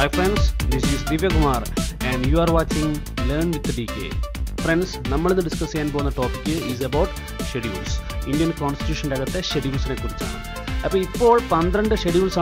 hi friends this is Divyakumar and you are watching learn with D K friends നമ്മളിന്ന് discuss ചെയ്യാൻ പോകുന്ന topic is about schedules Indian കോൺസ്റ്റിറ്റ്യൂഷൻ്റെ അകത്തെ ഷെഡ്യൂൾസിനെ കുറിച്ചാണ് അപ്പോൾ ഇപ്പോൾ പന്ത്രണ്ട്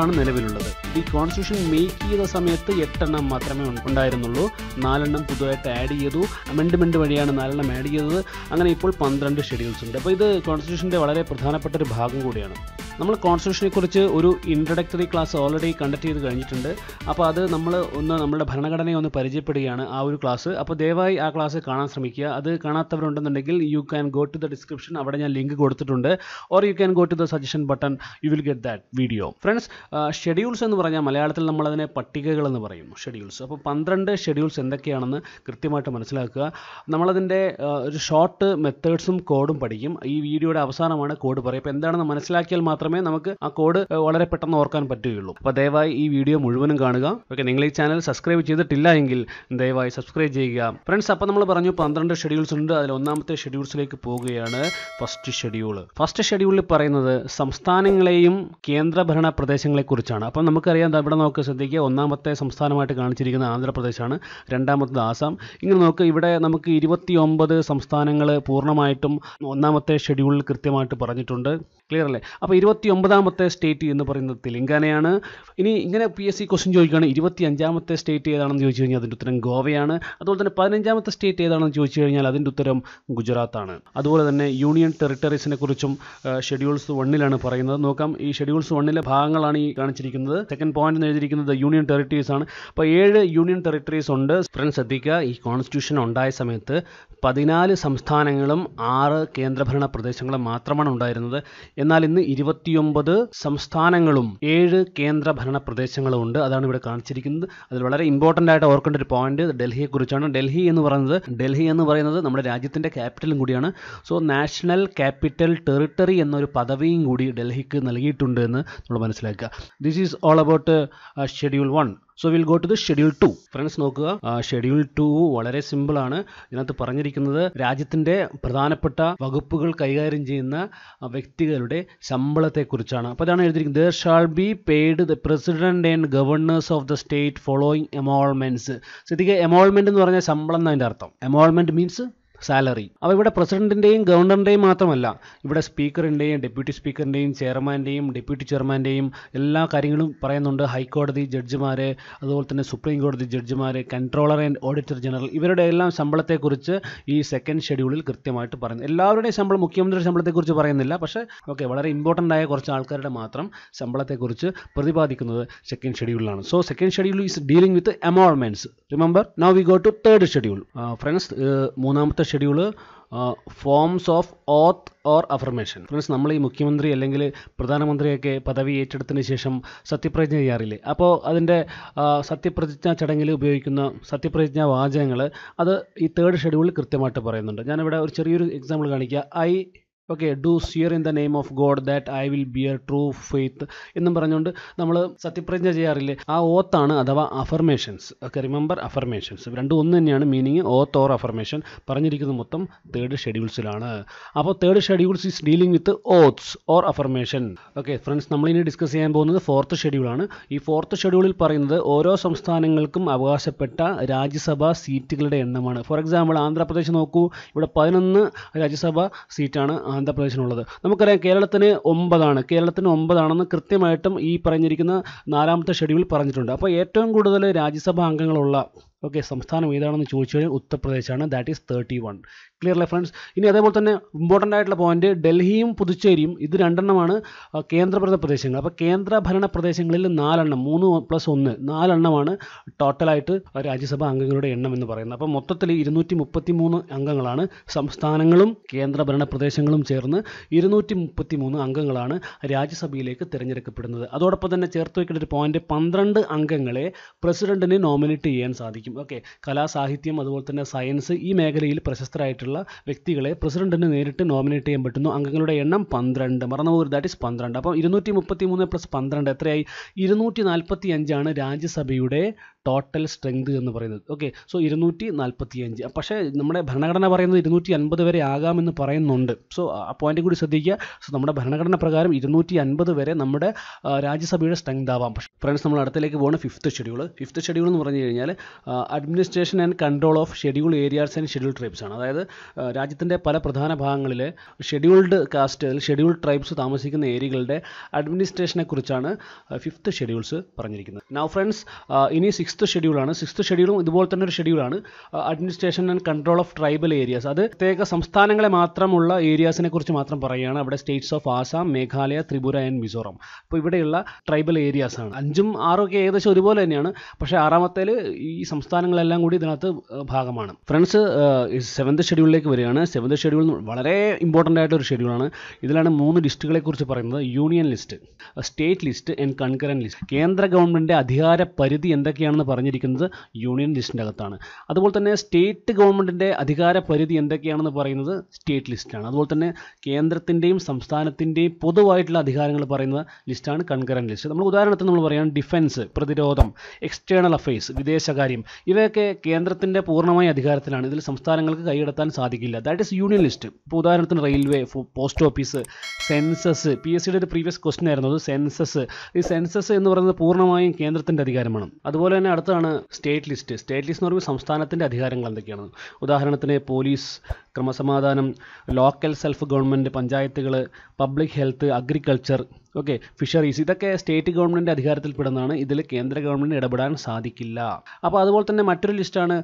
ആണ് നിലവിലുള്ളത് ഈ കോൺസ്റ്റിറ്റ്യൂഷൻ മേക്ക് ചെയ്ത സമയത്ത് എട്ടെണ്ണം മാത്രമേ ഉണ്ടായിരുന്നുള്ളൂ നാലെണ്ണം പുതുതായിട്ട് ആഡ് ചെയ്തു അമെൻഡ്മെൻറ്റ് വഴിയാണ് നാലെണ്ണം ആഡ് ചെയ്തത് അങ്ങനെ ഇപ്പോൾ പന്ത്രണ്ട് ഷെഡ്യൂൾസ് ഉണ്ട് അപ്പോൾ ഇത് കോൺസ്റ്റിറ്റ്യൂഷൻ്റെ വളരെ പ്രധാനപ്പെട്ട ഒരു ഭാഗം കൂടിയാണ് നമ്മൾ കോൺസ്റ്റിറ്റ്യൂഷനെ കുറിച്ച് ഒരു ഇൻട്രഡക്ടറി ക്ലാസ് ഓൾറെഡി കണ്ടക്ട് ചെയ്ത് കഴിഞ്ഞിട്ടുണ്ട് അപ്പോൾ അത് നമ്മൾ ഒന്ന് നമ്മുടെ ഭരണഘടനയെ ഒന്ന് പരിചയപ്പെടുകയാണ് ആ ഒരു ക്ലാസ് അപ്പോൾ ദയവായി ആ ക്ലാസ് കാണാൻ ശ്രമിക്കുക അത് കാണാത്തവരുണ്ടെന്നുണ്ടെങ്കിൽ you can go to the description അവിടെ ഞാൻ ലിങ്ക് കൊടുത്തിട്ടുണ്ട് or you can go to the suggestion button you will get that video friends schedules എന്ന് പറഞ്ഞാൽ മലയാളത്തിൽ നമ്മൾ അതിനെ പട്ടികകൾ എന്ന് പറയും ഷെഡ്യൂൾസ് അപ്പോൾ പന്ത്രണ്ട് ഷെഡ്യൂൾസ് എന്തൊക്കെയാണെന്ന് കൃത്യമായിട്ട് മനസ്സിലാക്കുക നമ്മളതിൻ്റെ ഒരു ഷോർട്ട് മെത്തേഡ്സും കോഡും പഠിക്കും ഈ വീഡിയോയുടെ അവസാനമാണ് കോഡ് പറയും അപ്പോൾ എന്താണെന്ന് മനസ്സിലാക്കിയാൽ മാത്രം മാത്രമേ നമുക്ക് ആ കോഡ് വളരെ പെട്ടെന്ന് ഓർക്കാൻ പറ്റുകയുള്ളൂ അപ്പോൾ ദയവായി ഈ വീഡിയോ മുഴുവനും കാണുക ഓക്കെ നിങ്ങൾ ഈ ചാനൽ സബ്സ്ക്രൈബ് ചെയ്തിട്ടില്ല എങ്കിൽ ദയവായി സബ്സ്ക്രൈബ് ചെയ്യുക ഫ്രണ്ട്സ് അപ്പോൾ നമ്മൾ പറഞ്ഞു പന്ത്രണ്ട് ഷെഡ്യൂൾസ് ഉണ്ട് അതിൽ ഒന്നാമത്തെ ഷെഡ്യൂൾസിലേക്ക് പോവുകയാണ് ഫസ്റ്റ് ഷെഡ്യൂൾ ഫസ്റ്റ് ഷെഡ്യൂളിൽ പറയുന്നത് സംസ്ഥാനങ്ങളെയും കേന്ദ്രഭരണ പ്രദേശങ്ങളെക്കുറിച്ചാണ് അപ്പം നമുക്കറിയാം ഇവിടെ നമുക്ക് ശ്രദ്ധിക്കുക ഒന്നാമത്തെ സംസ്ഥാനമായിട്ട് കാണിച്ചിരിക്കുന്ന ആന്ധ്രാപ്രദേശാണ് രണ്ടാമത്തത് ആസാം ഇങ്ങനെ നോക്ക് ഇവിടെ നമുക്ക് ഇരുപത്തി ഒമ്പത് സംസ്ഥാനങ്ങൾ പൂർണ്ണമായിട്ടും ഒന്നാമത്തെ ഷെഡ്യൂളിൽ കൃത്യമായിട്ട് പറഞ്ഞിട്ടുണ്ട് ക്ലിയർ അല്ലേ അപ്പോൾ ഇരുപത്തി ഒമ്പതാമത്തെ സ്റ്റേറ്റ് എന്ന് പറയുന്നത് തെലങ്കാനയാണ് ഇനി ഇങ്ങനെ പി എസ് സി ക്വസ്റ്റ്യൻ ചോദിക്കുകയാണ് ഇരുപത്തി അഞ്ചാമത്തെ സ്റ്റേറ്റ് ഏതാണെന്ന് ചോദിച്ചു കഴിഞ്ഞാൽ അതിൻ്റെ ഉത്തരം ഗോവയാണ് അതുപോലെ തന്നെ പതിനഞ്ചാമത്തെ സ്റ്റേറ്റ് ഏതാണെന്ന് ചോദിച്ചു കഴിഞ്ഞാൽ അതിൻ്റെ ഉത്തരം ഗുജറാത്താണ് അതുപോലെ തന്നെ യൂണിയൻ ടെറിട്ടറീസിനെ കുറിച്ചും ഷെഡ്യൂൾസ് വണ്ണിലാണ് പറയുന്നത് നോക്കാം ഈ ഷെഡ്യൂൾസ് വണ്ണിലെ ഭാഗങ്ങളാണ് ഈ കാണിച്ചിരിക്കുന്നത് സെക്കൻഡ് പോയിന്റ് എഴുതിയിരിക്കുന്നത് യൂണിയൻ ടെറിട്ടറീസ് ആണ് അപ്പോൾ ഏഴ് യൂണിയൻ ടെറിട്ടറീസ് ഉണ്ട് ഫ്രണ്ട്സ് ശ്രദ്ധിക്കുക ഈ കോൺസ്റ്റിറ്റ്യൂഷൻ ഉണ്ടായ സമയത്ത് പതിനാല് സംസ്ഥാനങ്ങളും ആറ് കേന്ദ്രഭരണ പ്രദേശങ്ങളും മാത്രമാണ് ഉണ്ടായിരുന്നത് എന്നാൽ ഇന്ന് ഇരുപത്തിയൊമ്പത് സംസ്ഥാനങ്ങളും ഏഴ് കേന്ദ്ര ഭരണ പ്രദേശങ്ങളും ഉണ്ട് അതാണ് ഇവിടെ കാണിച്ചിരിക്കുന്നത് അതിൽ വളരെ ഇമ്പോർട്ടൻ്റ് ആയിട്ട് ഓർക്കേണ്ട ഒരു പോയിന്റ് ഡൽഹിയെക്കുറിച്ചാണ് ഡൽഹി എന്ന് പറയുന്നത് ഡൽഹി എന്ന് പറയുന്നത് നമ്മുടെ രാജ്യത്തിൻ്റെ ക്യാപിറ്റലും കൂടിയാണ് സോ നാഷണൽ ക്യാപിറ്റൽ ടെറിട്ടറി എന്നൊരു പദവിയും കൂടി ഡൽഹിക്ക് നൽകിയിട്ടുണ്ട് എന്ന് നമ്മൾ മനസ്സിലാക്കുക this is all about schedule one so will go to the schedule two friends നോക്കുക ഷെഡ്യൂൾ ടു വളരെ സിമ്പിൾ ആണ് ഇതിനകത്ത് പറഞ്ഞിരിക്കുന്നത് രാജ്യത്തിൻ്റെ പ്രധാനപ്പെട്ട വകുപ്പുകൾ കൈകാര്യം ചെയ്യുന്ന വ്യക്തികളുടെ ശമ്പളത്തെക്കുറിച്ചാണ് അപ്പോൾ ഇതാണ് എഴുതിയിരിക്കുന്നത് there shall be paid the president and governors of the state following emoluments ശ്രദ്ധിക്കുക എമോൾമെൻറ്റ് എന്ന് പറഞ്ഞാൽ ശമ്പളം എന്നതിൻ്റെ അർത്ഥം എമോൾമെൻറ്റ് മീൻസ് സാലറി അപ്പോൾ ഇവിടെ പ്രസിഡന്റിൻ്റെയും ഗവർണറിൻ്റെയും മാത്രമല്ല ഇവിടെ സ്പീക്കറിൻ്റെയും ഡെപ്യൂട്ടി സ്പീക്കറിൻ്റെയും ചെയർമാൻ്റെയും ഡെപ്യൂട്ടി ചെയർമാൻ്റെയും എല്ലാ കാര്യങ്ങളും പറയുന്നുണ്ട് ഹൈക്കോടതി ജഡ്ജിമാർ അതുപോലെ തന്നെ സുപ്രീം കോടതി ജഡ്ജിമാർ കൺട്രോളർ ആൻഡ് ഓഡിറ്റർ ജനറൽ ഇവരുടെ എല്ലാം ശമ്പളത്തെക്കുറിച്ച് ഈ സെക്കൻഡ് ഷെഡ്യൂളിൽ കൃത്യമായിട്ട് പറയുന്നു എല്ലാവരുടെയും ശമ്പളം മുഖ്യമന്ത്രിയുടെ ശമ്പളത്തെക്കുറിച്ച് പറയുന്നില്ല പക്ഷേ ഓക്കെ വളരെ ഇമ്പോർട്ടൻ്റ് ആയ കുറച്ച് ആൾക്കാരുടെ മാത്രം ശമ്പളത്തെക്കുറിച്ച് പ്രതിപാദിക്കുന്നത് സെക്കൻഡ് ഷെഡ്യൂളിലാണ് so second schedule is dealing with emoluments remember now we go to third schedule friends മൂന്നാമത്തെ schedule forms of oath or affirmation friends നമ്മൾ ഈ മുഖ്യമന്ത്രി അല്ലെങ്കിൽ പ്രധാനമന്ത്രിയൊക്കെ പദവി ഏറ്റെടുത്തതിന് ശേഷം സത്യപ്രതിജ്ഞ ചെയ്യാറില്ലേ അപ്പോൾ അതിൻ്റെ സത്യപ്രതിജ്ഞാ ചടങ്ങിൽ ഉപയോഗിക്കുന്ന സത്യപ്രതിജ്ഞാ വാചകങ്ങൾ അത് ഈ തേർഡ് ഷെഡ്യൂളിൽ കൃത്യമായിട്ട് പറയുന്നുണ്ട് ഞാനിവിടെ ഒരു ചെറിയൊരു എക്സാമ്പിൾ കാണിക്കുക I okay do swear in the name of God that I will bear true faith എന്നും പറഞ്ഞുകൊണ്ട് നമ്മൾ സത്യപ്രതിജ്ഞ ചെയ്യാറില്ലേ ആ ഓത്താണ് അഥവാ അഫർമേഷൻസ് ഓക്കെ റിമെമ്പർ അഫർമേഷൻസ് രണ്ടും ഒന്ന് തന്നെയാണ് മീനിങ് ഓത്ത് ഓർ അഫർമേഷൻ പറഞ്ഞിരിക്കുന്നത് മൊത്തം തേർഡ് ഷെഡ്യൂൾസിലാണ് അപ്പോൾ third schedules is dealing with oaths or affirmation okay friends നമ്മളിനി ഡിസ്കസ് ചെയ്യാൻ പോകുന്നത് ഫോർത്ത് ഷെഡ്യൂളാണ് ഈ ഫോർത്ത് ഷെഡ്യൂളിൽ പറയുന്നത് ഓരോ സംസ്ഥാനങ്ങൾക്കും അവകാശപ്പെട്ട രാജ്യസഭാ സീറ്റുകളുടെ എണ്ണമാണ് ഫോർ എക്സാമ്പിൾ ആന്ധ്രാപ്രദേശ് നോക്കൂ ഇവിടെ പതിനൊന്ന് രാജ്യസഭാ സീറ്റാണ് ആന്ധ്രാപ്രദേശിനുള്ളത് നമുക്കറിയാം കേരളത്തിന് ഒമ്പതാണ് കേരളത്തിന് ഒമ്പതാണെന്ന് കൃത്യമായിട്ടും ഈ പറഞ്ഞിരിക്കുന്ന നാലാമത്തെ ഷെഡ്യൂളിൽ പറഞ്ഞിട്ടുണ്ട് അപ്പോൾ ഏറ്റവും കൂടുതൽ രാജ്യസഭാ അംഗങ്ങളുള്ള ഓക്കെ സംസ്ഥാനം ഏതാണെന്ന് ചോദിച്ചു കഴിഞ്ഞാൽ ഉത്തർപ്രദേശാണ് that is thirty one clear അല്ലേ ഫ്രണ്ട്സ് ഇനി അതേപോലെ തന്നെ ഇമ്പോർട്ടൻ്റ് ആയിട്ടുള്ള പോയിന്റ് ഡൽഹിയും പുതുച്ചേരിയും ഇത് രണ്ടെണ്ണമാണ് കേന്ദ്രഭരണ പ്രദേശങ്ങൾ അപ്പോൾ കേന്ദ്രഭരണ പ്രദേശങ്ങളിൽ നാലെണ്ണം മൂന്ന് പ്ലസ് ഒന്ന് നാലെണ്ണമാണ് ടോട്ടലായിട്ട് രാജ്യസഭാ അംഗങ്ങളുടെ എണ്ണം എന്ന് പറയുന്നത് അപ്പോൾ മൊത്തത്തിൽ ഇരുന്നൂറ്റി മുപ്പത്തി മൂന്ന് അംഗങ്ങളാണ് സംസ്ഥാനങ്ങളും കേന്ദ്രഭരണ പ്രദേശങ്ങളും ചേർന്ന് ഇരുന്നൂറ്റി മുപ്പത്തി മൂന്ന് അംഗങ്ങളാണ് രാജ്യസഭയിലേക്ക് തിരഞ്ഞെടുക്കപ്പെടുന്നത് അതോടൊപ്പം തന്നെ ചേർത്ത് വയ്ക്കേണ്ട ഒരു പോയിന്റ് പന്ത്രണ്ട് അംഗങ്ങളെ പ്രസിഡന്റിനെ നോമിനേറ്റ് ചെയ്യാൻ സാധിക്കും സാധിക്കും ഓക്കെ കലാ സാഹിത്യം അതുപോലെ തന്നെ സയൻസ് ഈ മേഖലയിൽ പ്രശസ്തരായിട്ടുള്ള വ്യക്തികളെ പ്രസിഡന്റിന് നേരിട്ട് നോമിനേറ്റ് ചെയ്യാൻ പറ്റുന്നു അംഗങ്ങളുടെ എണ്ണം പന്ത്രണ്ട് മറന്നുപോകും ദാറ്റ് ഇസ് പന്ത്രണ്ട് അപ്പോൾ ഇരുന്നൂറ്റി മുപ്പത്തി മൂന്ന് പ്ലസ് പന്ത്രണ്ട് എത്രയായി ഇരുന്നൂറ്റി നാൽപ്പത്തി അഞ്ചാണ് രാജ്യസഭയുടെ ടോട്ടൽ സ്ട്രെങ്ത് എന്ന് പറയുന്നത് ഓക്കെ സോ ഇരുന്നൂറ്റി നാൽപ്പത്തി അഞ്ച് പക്ഷേ നമ്മുടെ ഭരണഘടന പറയുന്നത് ഇരുന്നൂറ്റി അൻപത് വരെ ആകാമെന്ന് പറയുന്നുണ്ട് സോ ആ പോയിന്റും കൂടി ശ്രദ്ധിക്കുക സോ നമ്മുടെ ഭരണഘടന പ്രകാരം ഇരുന്നൂറ്റി അൻപത് വരെ നമ്മുടെ രാജ്യസഭയുടെ സ്ട്രെങ്ത് ആവാം പക്ഷേ ഫ്രണ്ട്സ് നമ്മൾ അടുത്തേക്ക് പോകുന്ന ഫിഫ്ത്ത് ഷെഡ്യൂൾ ഫിഫ്ത്ത് ഷെഡ്യൂൾ എന്ന് പറഞ്ഞു കഴിഞ്ഞാൽ administration and control of schedule areas and schedule tribes ആണ് അതായത് രാജ്യത്തിൻ്റെ പല പ്രധാന ഭാഗങ്ങളിലെ ഷെഡ്യൂൾഡ് കാസ്റ്റ് ഷെഡ്യൂൾഡ് ട്രൈബ്സ് താമസിക്കുന്ന ഏരിയകളുടെ അഡ്മിനിസ്ട്രേഷനെ കുറിച്ചാണ് ഫിഫ്ത്ത് ഷെഡ്യൂൾസ് പറഞ്ഞിരിക്കുന്നത് നൗ ഫ്രണ്ട്സ് ഇനി സിക്സ് സിക്സ്ത് ഷെഡ്യൂളാണ് സിക്സ്ത് ഷെഡ്യൂളും ഇതുപോലെ തന്നെ ഒരു ഷെഡ്യൂളാണ് administration and control of tribal areas അത് പ്രത്യേക സംസ്ഥാനങ്ങളെ മാത്രമുള്ള ഏരിയാസിനെ കുറിച്ച് മാത്രം പറയുകയാണ് അവിടെ states of Assam Meghalaya Tripura and Mizoram അപ്പോൾ ഇവിടെയുള്ള ട്രൈബൽ ഏരിയാസ് ആണ് അഞ്ചും ആറും ഒക്കെ ഏകദേശം ഒരുപോലെ തന്നെയാണ് പക്ഷേ ആറാമത്തേൽ ഈ സംസ്ഥാനങ്ങളെല്ലാം കൂടി ഇതിനകത്ത് ഭാഗമാണ് ഫ്രണ്ട്സ് സെവൻത് ഷെഡ്യൂളിലേക്ക് വരികയാണ് സെവൻത് ഷെഡ്യൂൾ വളരെ ഇമ്പോർട്ടൻ്റ് ആയിട്ടൊരു ഷെഡ്യൂളാണ് ഇതിലാണ് മൂന്ന് ലിസ്റ്റുകളെ കുറിച്ച് പറയുന്നത് union list state list and concurrent list കേന്ദ്ര ഗവൺമെൻറ്റിൻ്റെ അധികാര പരിധി എന്തൊക്കെയാണ് എന്ന് പറഞ്ഞിരിക്കുന്നത് യൂണിയൻ ലിസ്റ്റിൻ്റെ അകത്താണ് അതുപോലെ തന്നെ സ്റ്റേറ്റ് ഗവൺമെൻറ്റിൻ്റെ അധികാര പരിധി എന്തൊക്കെയാണെന്ന് പറയുന്നത് സ്റ്റേറ്റ് ലിസ്റ്റാണ് അതുപോലെ തന്നെ കേന്ദ്രത്തിൻ്റെയും സംസ്ഥാനത്തിൻ്റെയും പൊതുവായിട്ടുള്ള അധികാരങ്ങൾ പറയുന്ന ലിസ്റ്റാണ് കൺകറൻറ്റ് ലിസ്റ്റ് നമ്മൾ ഉദാഹരണത്തിന് നമ്മൾ പറയാം ഡിഫൻസ് പ്രതിരോധം എക്സ്റ്റേണൽ അഫയേഴ്സ് വിദേശകാര്യം ഇവയൊക്കെ കേന്ദ്രത്തിൻ്റെ പൂർണ്ണമായ അധികാരത്തിലാണ് ഇതിൽ സംസ്ഥാനങ്ങൾക്ക് കൈയടത്താൻ സാധിക്കില്ല ദാറ്റ് ഈസ് യൂണിയൻ ലിസ്റ്റ് ഇപ്പോൾ ഉദാഹരണത്തിന് railway post office census P S സിയുടെ ഒരു പ്രീവിയസ് ക്വസ്റ്റൻ ആയിരുന്നു അത് സെൻസസ് ഈ സെൻസസ് എന്ന് പറയുന്നത് പൂർണ്ണമായും കേന്ദ്രത്തിൻ്റെ അധികാരമാണ് അതുപോലെ തന്നെ പിന്നെ അടുത്താണ് സ്റ്റേറ്റ് ലിസ്റ്റ് സ്റ്റേറ്റ് ലിസ്റ്റ് എന്ന് പറയുമ്പോൾ സംസ്ഥാനത്തിൻ്റെ അധികാരങ്ങൾ എന്തൊക്കെയാണ് ഉദാഹരണത്തിന് പോലീസ് ക്രമസമാധാനം ലോക്കൽ സെൽഫ് ഗവൺമെൻറ് പഞ്ചായത്തുകൾ public health agriculture okay fisheries ഇതൊക്കെ സ്റ്റേറ്റ് ഗവൺമെൻറ് അധികാരത്തിൽപ്പെടുന്നതാണ് ഇതിൽ കേന്ദ്ര ഗവൺമെൻറ് ഇടപെടാൻ സാധിക്കില്ല അപ്പോൾ അതുപോലെ തന്നെ മറ്റൊരു ലിസ്റ്റാണ്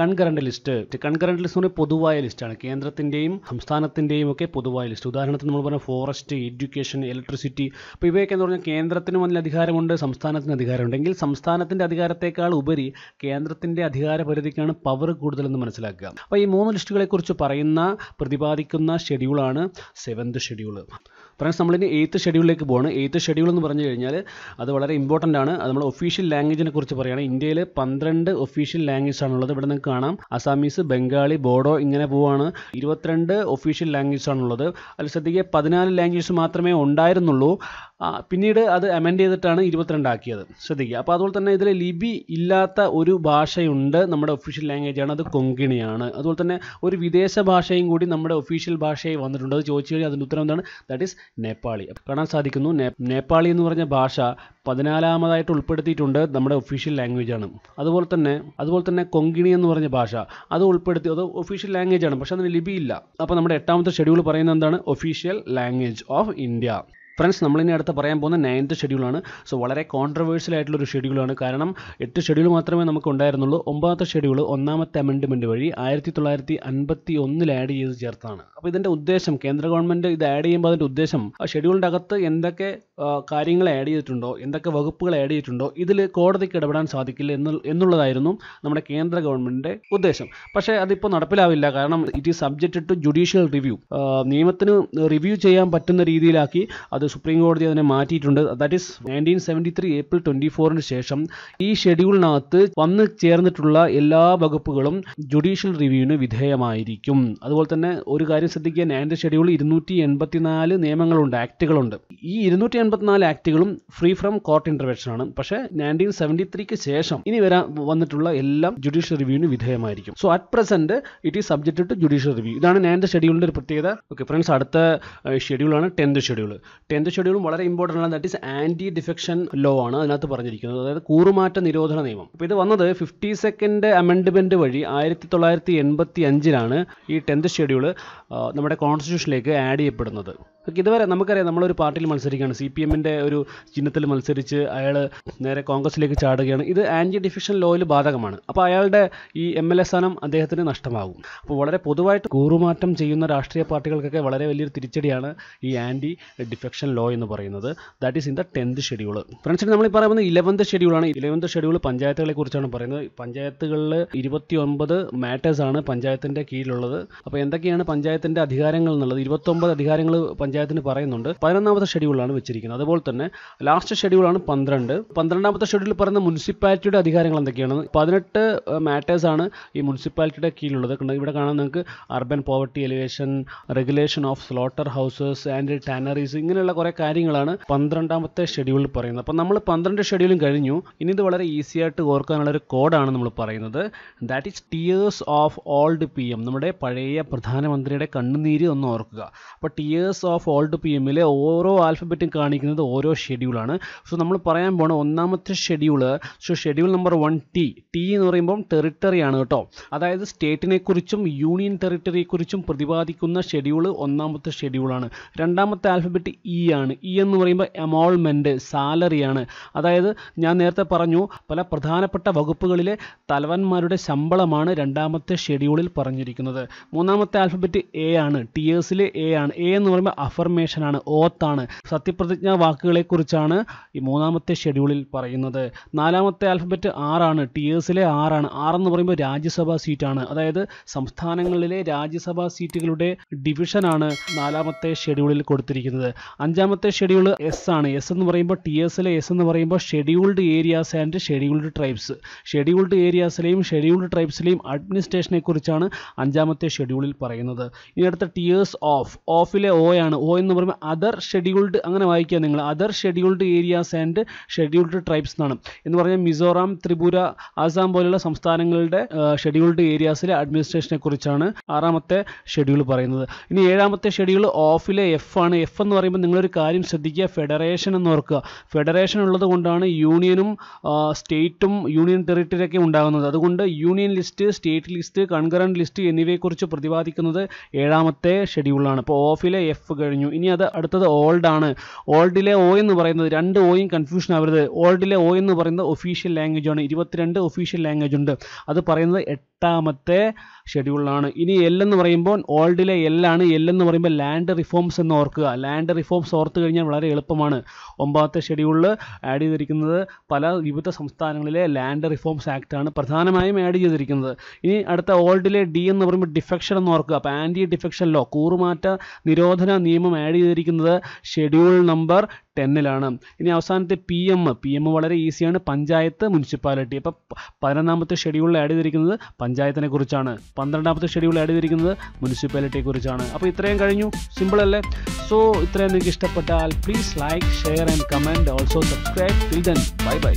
കൺകറൻറ്റ് ലിസ്റ്റ് കൺകറൻറ്റ് ലിസ്റ്റ് എന്ന് പറഞ്ഞാൽ പൊതുവായ ലിസ്റ്റാണ് കേന്ദ്രത്തിൻ്റെയും സംസ്ഥാനത്തിൻ്റെയും ഒക്കെ പൊതുവായ ലിസ്റ്റ് ഉദാഹരണത്തിന് നമ്മൾ പറഞ്ഞാൽ ഫോറസ്റ്റ് എഡ്യൂക്കേഷൻ ഇലക്ട്രിസിറ്റി അപ്പോൾ ഇവയൊക്കെ എന്ന് പറഞ്ഞാൽ കേന്ദ്രത്തിന് മുന്നിൽ അധികാരമുണ്ട് സംസ്ഥാനത്തിന് അധികാരമുണ്ടെങ്കിൽ സംസ്ഥാനത്തിൻ്റെ അധികാരത്തേക്കാൾ ഉപരി കേന്ദ്രത്തിൻ്റെ അധികാര പരിധിക്കാണ് പവർ കൂടുതലെന്ന് മനസ്സിലാക്കുക അപ്പോൾ ഈ മൂന്ന് ലിസ്റ്റുകളെക്കുറിച്ച് പറയുന്ന പ്രതിപാദിക്കുന്ന ഷെഡ്യൂളാണ് സെവൻത് ഷെഡ്യൂൾ ഫ്രണ്ട്സ് നമ്മളിനി എയ്ത്ത് ഷെഡ്യൂളിലേക്ക് പോവാണ് എയ്ത്ത് ഷെഡ്യൂൾ എന്ന് പറഞ്ഞു കഴിഞ്ഞാൽ അത് വളരെ ഇമ്പോർട്ടൻ്റ് ആണ് അത് നമ്മൾ ഒഫീഷ്യൽ ലാംഗ്വേജിനെ കുറിച്ച് പറയുകയാണ് ഇന്ത്യയിൽ പന്ത്രണ്ട് ഒഫീഷ്യൽ ലാംഗ്വേജ് ആണുള്ളത് ഇവിടെ നിങ്ങൾക്ക് കാണാം അസാമീസ് ബംഗാളി ബോഡോ ഇങ്ങനെ പോവാണ് ഇരുപത്തിരണ്ട് ഒഫീഷ്യൽ ലാംഗ്വേജ് ആണുള്ളത് അതിൽ ശ്രദ്ധിക്കുക പതിനാല് ലാംഗ്വേജ് മാത്രമേ ഉണ്ടായിരുന്നുള്ളൂ പിന്നീട് അത് അമെൻഡ് ചെയ്തിട്ടാണ് ഇരുപത്തിരണ്ടാക്കിയത് ശ്രദ്ധിക്കുക അപ്പോൾ അതുപോലെ തന്നെ ഇതിൽ ലിപി ഇല്ലാത്ത ഒരു ഭാഷയുണ്ട് നമ്മുടെ ഒഫീഷ്യൽ ലാംഗ്വേജാണ് അത് കൊങ്കിണിയാണ് അതുപോലെ തന്നെ ഒരു വിദേശ ഭാഷയും കൂടി നമ്മുടെ ഒഫീഷ്യൽ ഭാഷയായി വന്നിട്ടുണ്ട് അത് ചോദിച്ചു കഴിഞ്ഞാൽ അതിൻ്റെ ഉത്തരം എന്താണ് ദാറ്റ് ഈസ് നേപ്പാളി കാണാൻ സാധിക്കുന്നു നേപ്പാളി എന്ന് പറഞ്ഞ ഭാഷ പതിനാലാമതായിട്ട് ഉൾപ്പെടുത്തിയിട്ടുണ്ട് നമ്മുടെ ഒഫീഷ്യൽ ലാംഗ്വേജാണ് അതുപോലെ തന്നെ അതുപോലെ തന്നെ കൊങ്കിണി എന്ന് പറഞ്ഞ ഭാഷ അത് ഉൾപ്പെടുത്തി അത് ഒഫീഷ്യൽ ലാംഗ്വേജാണ് പക്ഷേ അതിന് ലിപിയില്ല അപ്പോൾ നമ്മുടെ എട്ടാമത്തെ ഷെഡ്യൂൾ പറയുന്നത് എന്താണ് official language of India friends നമ്മളിനി അടുത്ത പറയാൻ പോകുന്ന നയൻത്ത് ഷെഡ്യൂളാണ് സോ വളരെ കോൺട്രവേഴ്സ്യൽ ആയിട്ടുള്ള ഒരു ഷെഡ്യൂളാണ് കാരണം എട്ട് ഷെഡ്യൂൾ മാത്രമേ നമുക്ക് ഉണ്ടായിരുന്നുള്ളൂ ഒമ്പാമത്തെ ഷെഡ്യൂൾ ഒന്നാമത്തെ അമെൻഡ്മെൻറ്റ് വഴി ആയിരത്തി തൊള്ളായിരത്തി അൻപത്തി ഒന്നിൽ ആഡ് ചെയ്ത് ചേർത്താണ് അപ്പോൾ ഇതിൻ്റെ ഉദ്ദേശം കേന്ദ്ര ഗവൺമെൻറ് ഇത് ആഡ് ചെയ്യുമ്പോൾ അതിൻ്റെ ഉദ്ദേശം ആ ഷെഡ്യൂളിൻ്റെ അകത്ത് എന്തൊക്കെ കാര്യങ്ങൾ ആഡ് ചെയ്തിട്ടുണ്ടോ എന്തൊക്കെ വകുപ്പുകൾ ആഡ് ചെയ്തിട്ടുണ്ടോ ഇതിൽ കോടതിക്ക് ഇടപെടാൻ സാധിക്കില്ല എന്ന് എന്നുള്ളതായിരുന്നു നമ്മുടെ കേന്ദ്ര ഗവൺമെൻറ്റിൻ്റെ ഉദ്ദേശം പക്ഷേ അതിപ്പോൾ നടപ്പിലാവില്ല കാരണം it is subject to judicial review നിയമത്തിന് റിവ്യൂ ചെയ്യാൻ പറ്റുന്ന രീതിയിലാക്കി അത് സുപ്രീം കോടതി അതിനെ മാറ്റിയിട്ടുണ്ട് that is nineteen seventy three April twenty ഫോറിന് ശേഷം ഈ ഷെഡ്യൂളിനകത്ത് വന്ന് ചേർന്നിട്ടുള്ള എല്ലാ വകുപ്പുകളും ജുഡീഷ്യൽ റിവ്യൂവിന് വിധേയമായിരിക്കും അതുപോലെ തന്നെ ഒരു കാര്യം ശ്രദ്ധിക്കുക നയൻത് ഷെഡ്യൂൾ ഇരുന്നൂറ്റി എൺപത്തിനാല് നിയമങ്ങളുണ്ട് ആക്റ്റുകളുണ്ട് ഈ ഇരുന്നൂറ്റി എൺപത്തിനാല് ആക്റ്റുകളും ഫ്രീ ഫ്രം കോർട്ട് ഇന്റർവെൻഷൻ ആണ് പക്ഷേ നയൻറ്റീൻ സെവൻറ്റി ത്രീക്ക് ശേഷം ഇനി വരാൻ വന്നിട്ടുള്ള എല്ലാം ജുഡീഷ്യൽ റിവ്യൂവിന് വിധേയമായിരിക്കും so at present it is subject to judicial review ഇതാണ് നയൻറ്റ് ഷെഡ്യൂളിൻ്റെ ഒരു പ്രത്യേകത ഓക്കെ ഫ്രണ്ട്സ് അടുത്ത ഷെഡ്യൂളാണ് ടെൻത്ത് ഷെഡ്യൂൾ ടെൻത്ത് ഷെഡ്യൂളും വളരെ ഇമ്പോർട്ടൻ്റ് ആണ് that is anti defection law ആണ് അതിനകത്ത് പറഞ്ഞിരിക്കുന്നത് അതായത് കൂറുമാറ്റ നിരോധന നിയമം അപ്പോൾ ഇത് വന്നത് ഫിഫ്റ്റി സെക്കൻഡ് അമെൻഡ്മെൻറ്റ് വഴി ആയിരത്തി തൊള്ളായിരത്തി എൺപത്തി അഞ്ചിലാണ് ഈ ടെൻത്ത് ഷെഡ്യൂൾ നമ്മുടെ കോൺസ്റ്റിറ്റ്യൂഷനിലേക്ക് ആഡ് ചെയ്യപ്പെടുന്നത് ഓക്കെ ഇതുവരെ നമുക്കറിയാം നമ്മളൊരു പാർട്ടിയിൽ മത്സരിക്കുകയാണ് സി പി എമ്മിൻ്റെ ഒരു ചിഹ്നത്തിൽ മത്സരിച്ച് അയാൾ നേരെ കോൺഗ്രസിലേക്ക് ചാടുകയാണ് ഇത് ആൻറ്റി ഡിഫിഷൻ ലോയിൽ ബാധകമാണ് അപ്പോൾ അയാളുടെ ഈ എം എൽ എ സ്ഥാനം അദ്ദേഹത്തിന് നഷ്ടമാകും അപ്പോൾ വളരെ പൊതുവായിട്ട് കൂറുമാറ്റം ചെയ്യുന്ന രാഷ്ട്രീയ പാർട്ടികൾക്കൊക്കെ വളരെ വലിയൊരു തിരിച്ചടിയാണ് ഈ ആൻറ്റി ഡിഫെക്ഷൻ ലോ എന്ന് പറയുന്നത് that is in the tenth schedule friends നമ്മൾ ഈ പറയുന്നത് ഇലവന്ത് ഷെഡ്യൂളാണ് ഇലവന്ത് ഷെഡ്യൂൾ പഞ്ചായത്തുകളെ കുറിച്ചാണ് പറയുന്നത് പഞ്ചായത്തുകളിൽ ഇരുപത്തി ഒൻപത് മാറ്റേഴ്സാണ് പഞ്ചായത്തിൻ്റെ കീഴിലുള്ളത് അപ്പോൾ എന്തൊക്കെയാണ് പഞ്ചായത്തിൻ്റെ അധികാരങ്ങൾ എന്നുള്ളത് ഇരുപത്തൊമ്പത് അധികാരങ്ങൾ പഞ്ചായത്തിന് പറയുന്നുണ്ട് പതിനൊന്നാമത്തെ ഷെഡ്യൂളാണ് വെച്ചിരിക്കുന്നത് അതുപോലെ തന്നെ ലാസ്റ്റ് ഷെഡ്യൂളാണ് പന്ത്രണ്ട് പന്ത്രണ്ടാമത്തെ ഷെഡ്യൂളിൽ പറയുന്ന മുനിസിപ്പാലിറ്റിയുടെ അധികാരങ്ങൾ എന്തൊക്കെയാണ് പതിനെട്ട് മാറ്റേഴ്സാണ് ഈ മുനിസിപ്പാലിറ്റിയുടെ കീഴിലുള്ളത് ഇവിടെ കാണാൻ നിങ്ങൾക്ക് urban poverty alleviation regulation of slaughter houses and tanneries ഇങ്ങനെയുള്ള കുറേ കാര്യങ്ങളാണ് പന്ത്രണ്ടാമത്തെ ഷെഡ്യൂളിൽ പറയുന്നത് അപ്പം നമ്മൾ പന്ത്രണ്ട് ഷെഡ്യൂളും കഴിഞ്ഞു ഇനി ഇത് വളരെ ഈസി ആയിട്ട് ഓർക്കാനുള്ള ഒരു കോഡാണ് നമ്മൾ പറയുന്നത് that is tears of old P M നമ്മുടെ പഴയ പ്രധാനമന്ത്രിയുടെ കണ്ണുനീര് ഒന്ന് ഓർക്കുക അപ്പോൾ tears of of old P എമ്മിലെ ഓരോ ആൽഫബറ്റും കാണിക്കുന്നത് ഓരോ ഷെഡ്യൂളാണ് സോ നമ്മൾ പറയാൻ പോണ ഒന്നാമത്തെ schedule so schedule number one T T എന്ന് പറയുമ്പം ടെറിട്ടറിയാണ് കേട്ടോ അതായത് സ്റ്റേറ്റിനെക്കുറിച്ചും യൂണിയൻ ടെറിട്ടറിയെക്കുറിച്ചും പ്രതിപാദിക്കുന്ന ഷെഡ്യൂൾ ഒന്നാമത്തെ ഷെഡ്യൂളാണ് രണ്ടാമത്തെ ആൽഫബറ്റ് ഇ e ആണ് ഇ e എന്ന് പറയുമ്പോൾ എമോൾമെൻറ്റ് സാലറിയാണ് അതായത് ഞാൻ നേരത്തെ പറഞ്ഞു പല പ്രധാനപ്പെട്ട വകുപ്പുകളിലെ തലവന്മാരുടെ ശമ്പളമാണ് രണ്ടാമത്തെ ഷെഡ്യൂളിൽ പറഞ്ഞിരിക്കുന്നത് മൂന്നാമത്തെ ആൽഫബറ്റ് എ ആണ് ടി എസിലെ എ ആണ് എ എന്ന് പറയുമ്പോൾ അഫർമേഷനാണ് ഓത്താണ് സത്യപ്രതിജ്ഞാ വാക്കുകളെക്കുറിച്ചാണ് ഈ മൂന്നാമത്തെ ഷെഡ്യൂളിൽ പറയുന്നത് നാലാമത്തെ ആൽഫബറ്റ് ആറാണ് ടിയേഴ്സിലെ ആറാണ് ആറെന്ന് പറയുമ്പോൾ രാജ്യസഭാ സീറ്റാണ് അതായത് സംസ്ഥാനങ്ങളിലെ രാജ്യസഭാ സീറ്റുകളുടെ ഡിവിഷനാണ് നാലാമത്തെ ഷെഡ്യൂളിൽ കൊടുത്തിരിക്കുന്നത് അഞ്ചാമത്തെ ഷെഡ്യൂൾ എസ് ആണ് എസ് എന്ന് പറയുമ്പോൾ ടി എസ് എന്ന് പറയുമ്പോൾ scheduled areas and scheduled tribes scheduled ഏരിയാസിലെയും ഷെഡ്യൂൾഡ് ട്രൈബ്സിലെയും അഡ്മിനിസ്ട്രേഷനെ കുറിച്ചാണ് അഞ്ചാമത്തെ ഷെഡ്യൂളിൽ പറയുന്നത് ഇനി അടുത്ത ടിയേഴ്സ് ഓഫ് ഓഫിലെ ഓ ആണ് ഒ എന്ന് പറയുമ്പോൾ അതർ ഷെഡ്യൂൾഡ് അങ്ങനെ വായിക്കുക നിങ്ങൾ other scheduled areas and scheduled tribes എന്നാണ് എന്ന് പറഞ്ഞാൽ മിസോറാം ത്രിപുര ആസാം പോലുള്ള സംസ്ഥാനങ്ങളുടെ ഷെഡ്യൂൾഡ് ഏരിയാസിലെ അഡ്മിനിസ്ട്രേഷനെ കുറിച്ചാണ് ആറാമത്തെ ഷെഡ്യൂൾ പറയുന്നത് ഇനി ഏഴാമത്തെ ഷെഡ്യൂൾ ഓഫിലെ എഫ് ആണ് എഫ് എന്ന് പറയുമ്പോൾ നിങ്ങളൊരു കാര്യം ശ്രദ്ധിക്കുക ഫെഡറേഷൻ എന്ന് ഓർക്കുക ഫെഡറേഷൻ ഉള്ളത് കൊണ്ടാണ് യൂണിയനും സ്റ്റേറ്റും യൂണിയൻ ടെറിട്ടറിയൊക്കെ ഉണ്ടാകുന്നത് അതുകൊണ്ട് union list state list concurrent list എന്നിവയെക്കുറിച്ച് പ്രതിപാദിക്കുന്നത് ഏഴാമത്തെ ഷെഡ്യൂളാണ് ഇപ്പോൾ ഓഫിലെ എഫ് കഴിഞ്ഞു ഇനി അത് അടുത്തത് ഓൾഡ് ആണ് ഓൾഡിലെ ഒ എന്ന് പറയുന്നത് രണ്ട് ഓയും കൺഫ്യൂഷൻ ആവരുത് ഓൾഡിലെ ഒ എന്ന് പറയുന്നത് ഒഫീഷ്യൽ ലാംഗ്വേജ് ആണ് ഇരുപത്തിരണ്ട് ഒഫീഷ്യൽ ലാംഗ്വേജ് ഉണ്ട് അത് പറയുന്നത് എട്ടാമത്തെ ഷെഡ്യൂളിലാണ് ഇനി എൽ എന്ന് പറയുമ്പോൾ ഓൾഡിലെ എല്ലാണ് എൽ എന്ന് പറയുമ്പോൾ ലാൻഡ് റിഫോംസ് എന്ന് ഓർക്കുക ലാൻഡ് റിഫോംസ് ഓർത്ത് കഴിഞ്ഞാൽ വളരെ എളുപ്പമാണ് ഒമ്പാമത്തെ ഷെഡ്യൂളിൽ ആഡ് ചെയ്തിരിക്കുന്നത് പല വിവിധ സംസ്ഥാനങ്ങളിലെ ലാൻഡ് റിഫോംസ് ആക്ട് ആണ് പ്രധാനമായും ആഡ് ചെയ്തിരിക്കുന്നത് ഇനി അടുത്ത ഓൾഡിലെ ഡി എന്ന് പറയുമ്പോൾ ഡിഫെക്ഷൻ എന്ന് ഓർക്കുക അപ്പോൾ ആൻറ്റി ഡിഫെക്ഷൻ ലോ കൂറുമാറ്റ നിരോധന നിയമം നിയമം ആഡ് ചെയ്തിരിക്കുന്നത് ഷെഡ്യൂൾ നമ്പർ ടെന്നിലാണ് ഇനി അവസാനത്തെ പി എം പി എം വളരെ ഈസിയാണ് പഞ്ചായത്ത് മുനിസിപ്പാലിറ്റി അപ്പം പതിനൊന്നാമത്തെ ഷെഡ്യൂളിൽ ആഡ് ചെയ്തിരിക്കുന്നത് പഞ്ചായത്തിനെ കുറിച്ചാണ് പന്ത്രണ്ടാമത്തെ ഷെഡ്യൂളിൽ ആഡ് ചെയ്തിരിക്കുന്നത് മുനിസിപ്പാലിറ്റിയെ കുറിച്ചാണ് അപ്പോൾ ഇത്രയും കഴിഞ്ഞു സിമ്പിൾ അല്ലേ സോ ഇത്രയും നിങ്ങൾക്ക് ഇഷ്ടപ്പെട്ടാൽ please like share and comment also subscribe till then bye by